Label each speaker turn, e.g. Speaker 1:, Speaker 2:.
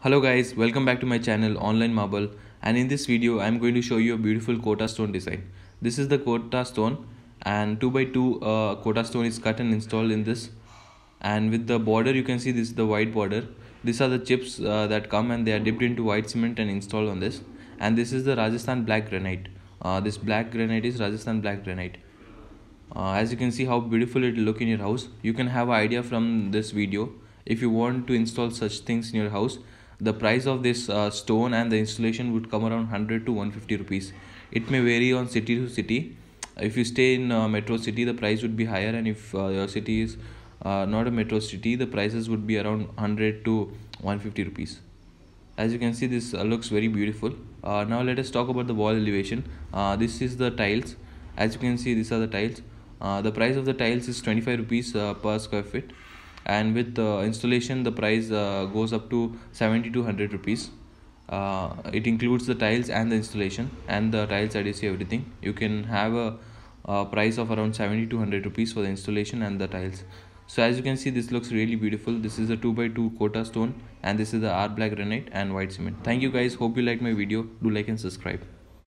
Speaker 1: Hello guys, welcome back to my channel Online Marble and in this video I am going to show you a beautiful quota stone design. This is the quota stone and 2x2 uh, quota stone is cut and installed in this and with the border you can see this is the white border. These are the chips uh, that come and they are dipped into white cement and installed on this and this is the Rajasthan black granite. Uh, this black granite is Rajasthan black granite. Uh, as you can see how beautiful it will look in your house. You can have idea from this video if you want to install such things in your house the price of this uh, stone and the installation would come around 100 to 150 rupees it may vary on city to city if you stay in uh, metro city the price would be higher and if uh, your city is uh, not a metro city the prices would be around 100 to 150 rupees as you can see this uh, looks very beautiful now let us talk about the wall elevation this is the tiles as you can see these are the tiles the price of the tiles is 25 rupees per square foot and with installation the price uh, goes up to 7200 rupees uh, it includes the tiles and the installation and the tiles adhesive everything you can have a, a price of around 7200 rupees for the installation and the tiles so as you can see this looks really beautiful this is a 2x2 quota stone and this is the r black granite and white cement thank you guys hope you liked my video do like and subscribe